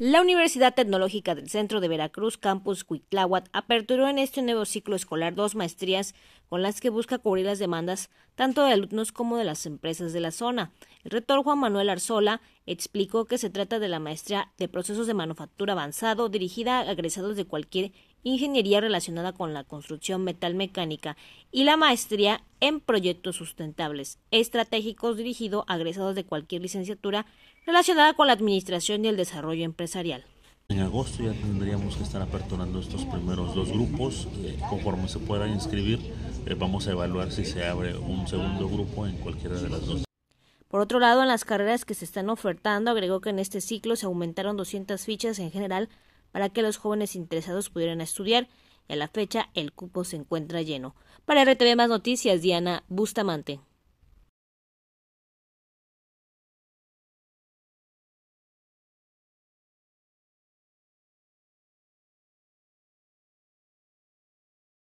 La Universidad Tecnológica del Centro de Veracruz, Campus Cuitláhuac, aperturó en este nuevo ciclo escolar dos maestrías con las que busca cubrir las demandas tanto de alumnos como de las empresas de la zona. El rector Juan Manuel Arzola explicó que se trata de la maestría de procesos de manufactura avanzado dirigida a egresados de cualquier ingeniería relacionada con la construcción metalmecánica y la maestría en proyectos sustentables estratégicos dirigido a egresados de cualquier licenciatura relacionada con la administración y el desarrollo empresarial. En agosto ya tendríamos que estar aperturando estos primeros dos grupos. Eh, conforme se puedan inscribir, eh, vamos a evaluar si se abre un segundo grupo en cualquiera de las dos. Por otro lado, en las carreras que se están ofertando, agregó que en este ciclo se aumentaron 200 fichas en general para que los jóvenes interesados pudieran estudiar y a la fecha el cupo se encuentra lleno. Para RTV Más Noticias, Diana Bustamante.